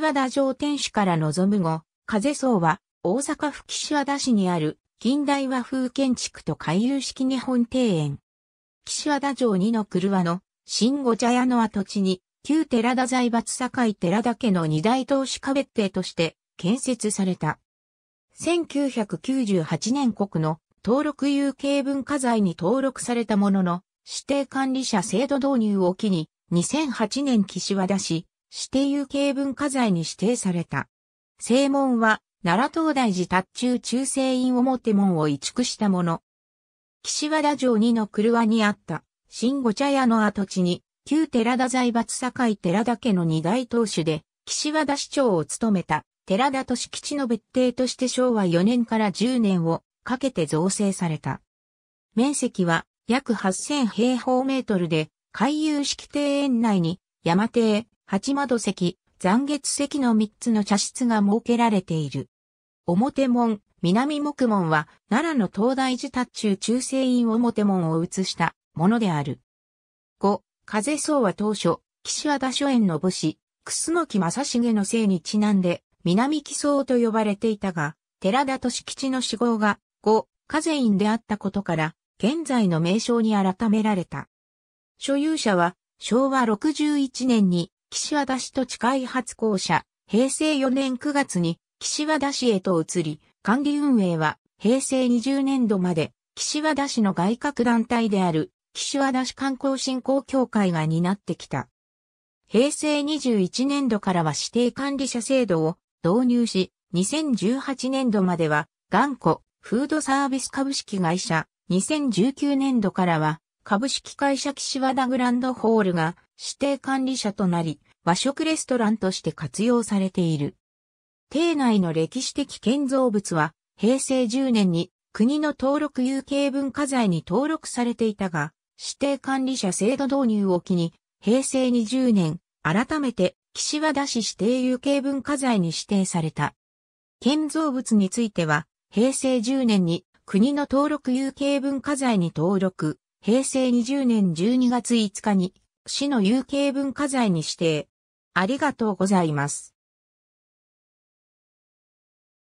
岸和田城天守から望む後、風荘は大阪府岸和田市にある近代和風建築と回遊式日本庭園。岸和田城二の車の新御茶屋の跡地に旧寺田財閥堺寺田家の二大投資家別邸として建設された。1998年国の登録有形文化財に登録されたものの指定管理者制度導入を機に2008年岸和田市指定有形文化財に指定された。正門は、奈良東大寺達中中世院表門を移築したもの。岸和田城二の車にあった、新御茶屋の跡地に、旧寺田財閥堺寺田家の二大当主で、岸和田市長を務めた、寺田利吉の別邸として昭和4年から10年をかけて造成された。面積は約8000平方メートルで、回遊式庭園内に、山庭、八窓席、残月席の三つの茶室が設けられている。表門、南木門は、奈良の東大寺達中中世院表門を移したものである。五、風僧は当初、岸和田書園の武士、楠木正成の姓にちなんで、南木僧と呼ばれていたが、寺田利吉の死号が、五、風院であったことから、現在の名称に改められた。所有者は、昭和61年に、岸和田市と地開発行者、平成4年9月に岸和田市へと移り、管理運営は平成20年度まで岸和田市の外郭団体である岸和田市観光振興協会が担ってきた。平成21年度からは指定管理者制度を導入し、2018年度までは、頑固、フードサービス株式会社、2019年度からは、株式会社岸和田グランドホールが指定管理者となり、和食レストランとして活用されている。邸内の歴史的建造物は、平成10年に国の登録有形文化財に登録されていたが、指定管理者制度導入を機に、平成20年、改めて岸和田市指定有形文化財に指定された。建造物については、平成10年に国の登録有形文化財に登録、平成20年12月5日に市の有形文化財に指定。ありがとうございます。